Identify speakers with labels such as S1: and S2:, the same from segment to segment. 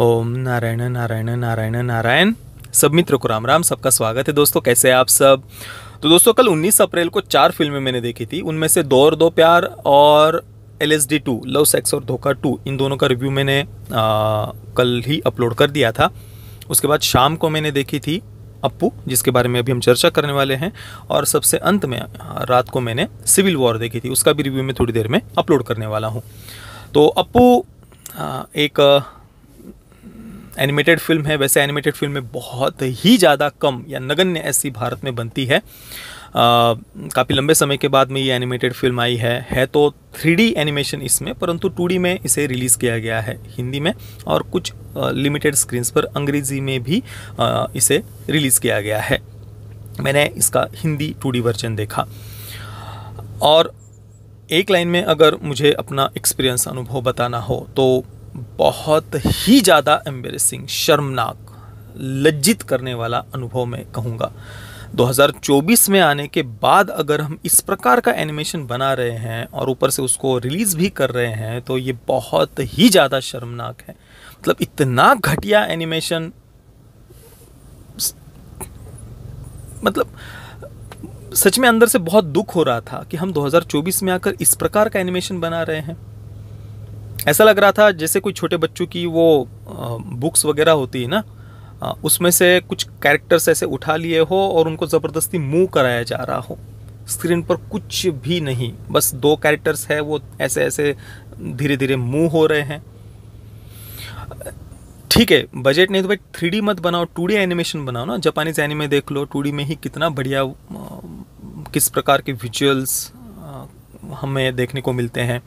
S1: ओम नारायण नारायण नारायण नारायण सब मित्रों को राम राम सबका स्वागत है दोस्तों कैसे हैं आप सब तो दोस्तों कल 19 अप्रैल को चार फिल्में मैंने देखी थी उनमें से दो और दो प्यार और L S D two love sex aur Dhokha to इन दोनों का रिव्यू मैंने आ, कल ही अपलोड कर दिया था उसके बाद शाम को मैंने देखी थी अप्पू जिसके बारे में अभी हम चर्चा करने वाले हैं और सबसे अंत में रात को मैंने सिविल वॉर देखी थी उसका भी रिव्यू मैं थोड़ी देर में अपलोड करने वाला हूँ तो अप्पू एक एनिमेटेड फिल्म है वैसे एनिमेटेड फिल्म में बहुत ही ज़्यादा कम या नगण्य ऐसी भारत में बनती है काफ़ी लंबे समय के बाद में ये एनिमेटेड फिल्म आई है है तो थ्री एनिमेशन इसमें परंतु टू में इसे रिलीज़ किया गया है हिंदी में और कुछ लिमिटेड स्क्रीन्स पर अंग्रेज़ी में भी आ, इसे रिलीज़ किया गया है मैंने इसका हिंदी टू वर्जन देखा और एक लाइन में अगर मुझे अपना एक्सपीरियंस अनुभव बताना हो तो बहुत ही ज़्यादा एम्बेसिंग शर्मनाक लज्जित करने वाला अनुभव मैं कहूँगा 2024 में आने के बाद अगर हम इस प्रकार का एनिमेशन बना रहे हैं और ऊपर से उसको रिलीज़ भी कर रहे हैं तो ये बहुत ही ज़्यादा शर्मनाक है मतलब इतना घटिया एनिमेशन मतलब सच में अंदर से बहुत दुख हो रहा था कि हम 2024 में आकर इस प्रकार का एनिमेशन बना रहे हैं ऐसा लग रहा था जैसे कोई छोटे बच्चों की वो बुक्स वगैरह होती है ना उसमें से कुछ कैरेक्टर्स ऐसे उठा लिए हो और उनको ज़बरदस्ती मूव कराया जा रहा हो स्क्रीन पर कुछ भी नहीं बस दो कैरेक्टर्स है वो ऐसे ऐसे धीरे धीरे मूव हो रहे हैं ठीक है बजट नहीं तो भाई थ्री मत बनाओ टू एनिमेशन बनाओ ना जापानीज एनिमे देख लो टू में ही कितना बढ़िया किस प्रकार के विजुअल्स हमें देखने को मिलते हैं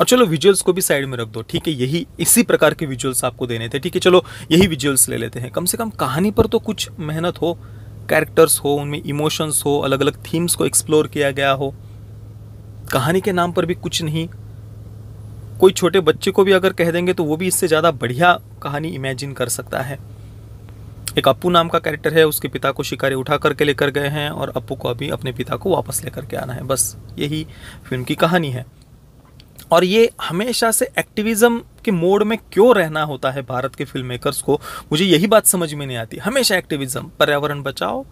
S1: और चलो विजुअल्स को भी साइड में रख दो ठीक है यही इसी प्रकार के विजुअल्स आपको देने थे ठीक है चलो यही विजुअल्स ले लेते हैं कम से कम कहानी पर तो कुछ मेहनत हो कैरेक्टर्स हो उनमें इमोशंस हो अलग अलग थीम्स को एक्सप्लोर किया गया हो कहानी के नाम पर भी कुछ नहीं कोई छोटे बच्चे को भी अगर कह देंगे तो वो भी इससे ज़्यादा बढ़िया कहानी इमेजिन कर सकता है एक अपू नाम का कैरेक्टर है उसके पिता को शिकारी उठा करके लेकर गए हैं और अपू को अभी अपने पिता को वापस लेकर के आना है बस यही फिल्म की कहानी है और ये हमेशा से एक्टिविज़्म के मोड में क्यों रहना होता है भारत के फिल्म मेकर्स को मुझे यही बात समझ में नहीं आती हमेशा एक्टिविज़्म पर्यावरण बचाओ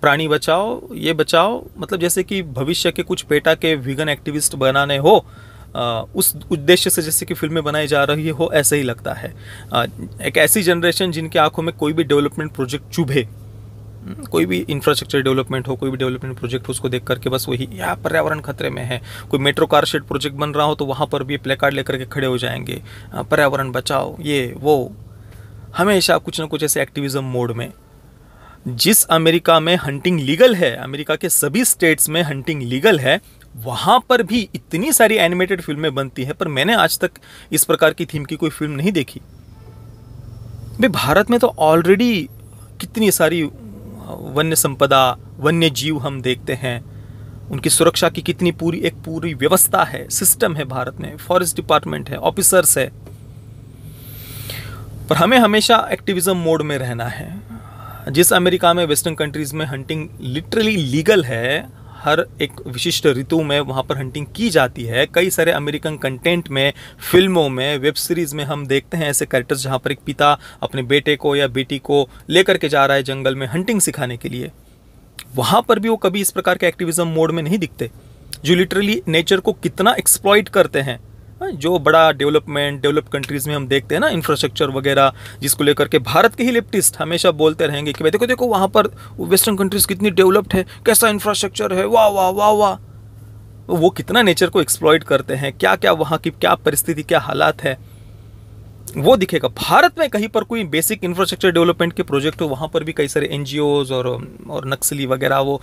S1: प्राणी बचाओ ये बचाओ मतलब जैसे कि भविष्य के कुछ पेटा के वीगन एक्टिविस्ट बनाने हो आ, उस उद्देश्य से जैसे कि फिल्में बनाई जा रही हो ऐसे ही लगता है आ, एक ऐसी जनरेशन जिनके आंखों में कोई भी डेवलपमेंट प्रोजेक्ट चुभे कोई भी इंफ्रास्ट्रक्चर डेवलपमेंट हो कोई भी डेवलपमेंट प्रोजेक्ट हो उसको देख करके बस वही यहाँ पर्यावरण खतरे में है कोई मेट्रो कार शेड प्रोजेक्ट बन रहा हो तो वहाँ पर भी प्ले कार्ड लेकर के खड़े हो जाएंगे हाँ, पर्यावरण बचाओ ये वो हमेशा कुछ ना कुछ ऐसे एक्टिविज्म मोड में जिस अमेरिका में हंटिंग लीगल है अमेरिका के सभी स्टेट्स में हंटिंग लीगल है वहाँ पर भी इतनी सारी एनिमेटेड फिल्में बनती हैं पर मैंने आज तक इस प्रकार की थीम की कोई फिल्म नहीं देखी भाई भारत में तो ऑलरेडी कितनी सारी वन्य संपदा वन्य जीव हम देखते हैं उनकी सुरक्षा की कितनी पूरी एक पूरी व्यवस्था है सिस्टम है भारत में फॉरेस्ट डिपार्टमेंट है ऑफिसर्स है पर हमें हमेशा एक्टिविज्म मोड में रहना है जिस अमेरिका में वेस्टर्न कंट्रीज़ में हंटिंग लिटरली लीगल है हर एक विशिष्ट ऋतु में वहाँ पर हंटिंग की जाती है कई सारे अमेरिकन कंटेंट में फिल्मों में वेब सीरीज़ में हम देखते हैं ऐसे कैरेक्टर्स जहाँ पर एक पिता अपने बेटे को या बेटी को लेकर के जा रहा है जंगल में हंटिंग सिखाने के लिए वहाँ पर भी वो कभी इस प्रकार के एक्टिविज़म मोड में नहीं दिखते जो लिटरली नेचर को कितना एक्सप्लॉयड करते हैं हाँ, जो बड़ा डेवलपमेंट डेवलप कंट्रीज़ में हम देखते हैं ना इंफ्रास्ट्रक्चर वगैरह जिसको लेकर के भारत के ही लिप्टिस्ट हमेशा बोलते रहेंगे कि भाई देखो देखो वहाँ पर वेस्टर्न कंट्रीज़ कितनी डेवलप्ड है कैसा इंफ्रास्ट्रक्चर है वाह वाह वाह वाह वो कितना नेचर को एक्सप्लॉयट करते हैं क्या क्या वहाँ की क्या परिस्थिति क्या हालात है वो दिखेगा भारत में कहीं पर कोई बेसिक इंफ्रास्ट्रक्चर डेवलपमेंट के प्रोजेक्ट हो वहाँ पर भी कई सारे एन और और नक्सली वगैरह वो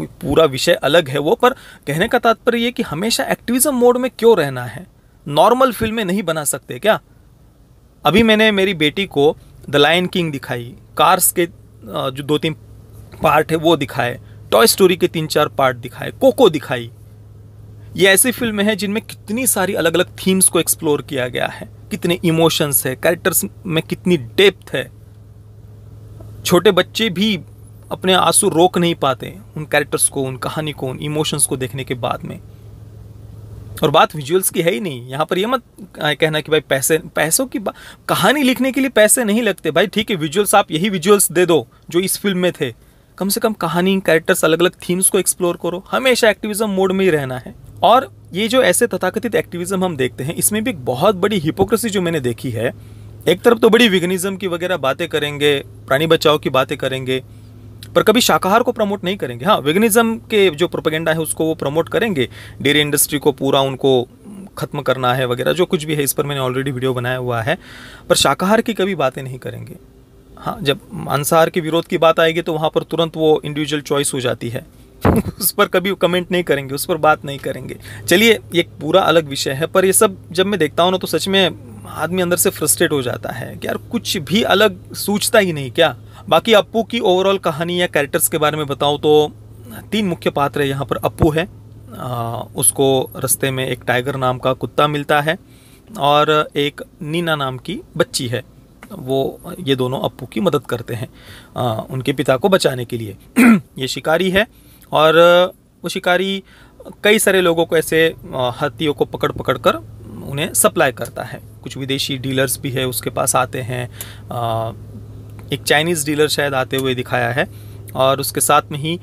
S1: कोई पूरा विषय अलग है वो पर कहने का तात्पर्य कि हमेशा एक्टिविज्म मोड में क्यों रहना है नॉर्मल फिल्में नहीं बना सकते क्या अभी मैंने मेरी बेटी को द लाइन किंग दिखाई कार्स के जो दो तीन पार्ट है वो दिखाए टॉय स्टोरी के तीन चार पार्ट दिखाए कोको दिखाई ये ऐसी फिल्में हैं जिनमें कितनी सारी अलग अलग थीम्स को एक्सप्लोर किया गया है कितने इमोशंस है कैरेक्टर्स में कितनी डेप्थ है छोटे बच्चे भी अपने आंसू रोक नहीं पाते उन कैरेक्टर्स को उन कहानी को उन इमोशंस को देखने के बाद में और बात विजुअल्स की है ही नहीं यहाँ पर यह मत कहना कि भाई पैसे पैसों की कहानी लिखने के लिए पैसे नहीं लगते भाई ठीक है विजुअल्स आप यही विजुअल्स दे दो जो इस फिल्म में थे कम से कम कहानी कैरेक्टर्स अलग अलग थीम्स को एक्सप्लोर करो हमेशा एक्टिविज्म मोड में ही रहना है और ये जो ऐसे तथाकथित एक्टिविज्म हम देखते हैं इसमें भी एक बहुत बड़ी हिपोक्रेसी जो मैंने देखी है एक तरफ तो बड़ी विगनिज्म की वगैरह बातें करेंगे प्राणी बचाओ की बातें करेंगे पर कभी शाकाहार को प्रमोट नहीं करेंगे हाँ वेगनिज्म के जो प्रोपेगेंडा है उसको वो प्रमोट करेंगे डेयरी इंडस्ट्री को पूरा उनको ख़त्म करना है वगैरह जो कुछ भी है इस पर मैंने ऑलरेडी वीडियो बनाया हुआ है पर शाकाहार की कभी बातें नहीं करेंगे हाँ जब मांसाहार के विरोध की बात आएगी तो वहाँ पर तुरंत वो इंडिविजुअल चॉइस हो जाती है उस पर कभी कमेंट नहीं करेंगे उस पर बात नहीं करेंगे चलिए ये पूरा अलग विषय है पर ये सब जब मैं देखता हूँ ना तो सच में आदमी अंदर से फ्रस्ट्रेट हो जाता है कि यार कुछ भी अलग सोचता ही नहीं क्या बाकी अप्पू की ओवरऑल कहानी या कैरेक्टर्स के बारे में बताऊँ तो तीन मुख्य पात्र यहाँ पर अप्पू है आ, उसको रस्ते में एक टाइगर नाम का कुत्ता मिलता है और एक नीना नाम की बच्ची है वो ये दोनों अप्पू की मदद करते हैं आ, उनके पिता को बचाने के लिए ये शिकारी है और वो शिकारी कई सारे लोगों को ऐसे हाथियों को पकड़ पकड़ कर उन्हें सप्लाई करता है कुछ विदेशी डीलर्स भी है उसके पास आते हैं आ, एक चाइनीज़ डीलर शायद आते हुए दिखाया है और उसके साथ में ही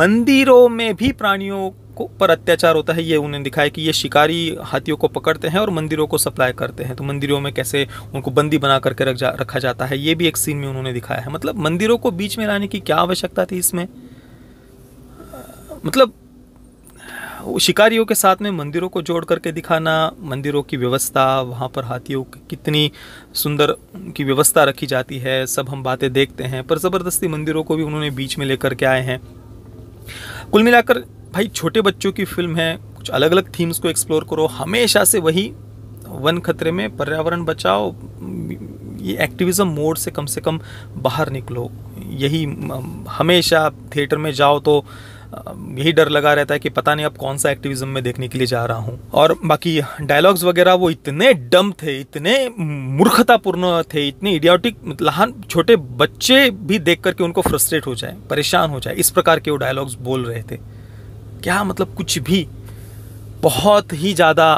S1: मंदिरों में भी प्राणियों को पर अत्याचार होता है ये उन्हें दिखाया कि ये शिकारी हाथियों को पकड़ते हैं और मंदिरों को सप्लाई करते हैं तो मंदिरों में कैसे उनको बंदी बना करके रख जा रखा जाता है ये भी एक सीन में उन्होंने दिखाया है मतलब मंदिरों को बीच में लाने की क्या आवश्यकता थी इसमें मतलब शिकारियों के साथ में मंदिरों को जोड़ करके दिखाना मंदिरों की व्यवस्था वहाँ पर हाथियों की कितनी सुंदर की व्यवस्था रखी जाती है सब हम बातें देखते हैं पर ज़बरदस्ती मंदिरों को भी उन्होंने बीच में लेकर के आए हैं कुल मिलाकर भाई छोटे बच्चों की फिल्म है कुछ अलग अलग थीम्स को एक्सप्लोर करो हमेशा से वही वन खतरे में पर्यावरण बचाओ ये एक्टिविज़म मोड से कम से कम बाहर निकलो यही हमेशा थिएटर में जाओ तो यही डर लगा रहता है कि पता नहीं अब कौन सा एक्टिविज्म में देखने के लिए जा रहा हूँ और बाकी डायलॉग्स वगैरह वो इतने डम थे इतने मूर्खतापूर्ण थे इतने इडियोटिक मतलब लहान छोटे बच्चे भी देख करके उनको फ्रस्ट्रेट हो जाए परेशान हो जाए इस प्रकार के वो डायलॉग्स बोल रहे थे क्या मतलब कुछ भी बहुत ही ज़्यादा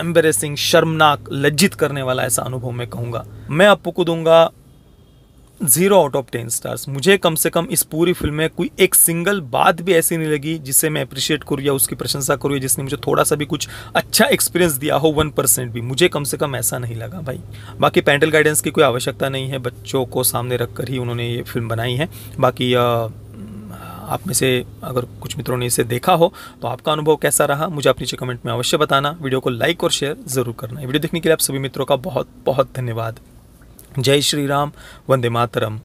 S1: एम्बेसिंग शर्मनाक लज्जित करने वाला ऐसा अनुभव मैं कहूँगा मैं आपको को दूंगा zero out of ten stars मुझे कम से कम इस पूरी फिल्म में कोई एक सिंगल बात भी ऐसी नहीं लगी जिसे मैं अप्रिशिएट करूँ या उसकी प्रशंसा करूँ या जिसने मुझे थोड़ा सा भी कुछ अच्छा एक्सपीरियंस दिया हो वन परसेंट भी मुझे कम से कम ऐसा नहीं लगा भाई बाकी पेंटल गाइडेंस की कोई आवश्यकता नहीं है बच्चों को सामने रखकर ही उन्होंने ये फिल्म बनाई है बाकी आ, आप में से अगर कुछ मित्रों ने इसे देखा हो तो आपका अनुभव कैसा रहा मुझे आप नीचे कमेंट में अवश्य बताना वीडियो को लाइक और शेयर ज़रूर करना वीडियो देखने के लिए आप सभी मित्रों का बहुत बहुत धन्यवाद जय श्री राम वंदे मातरम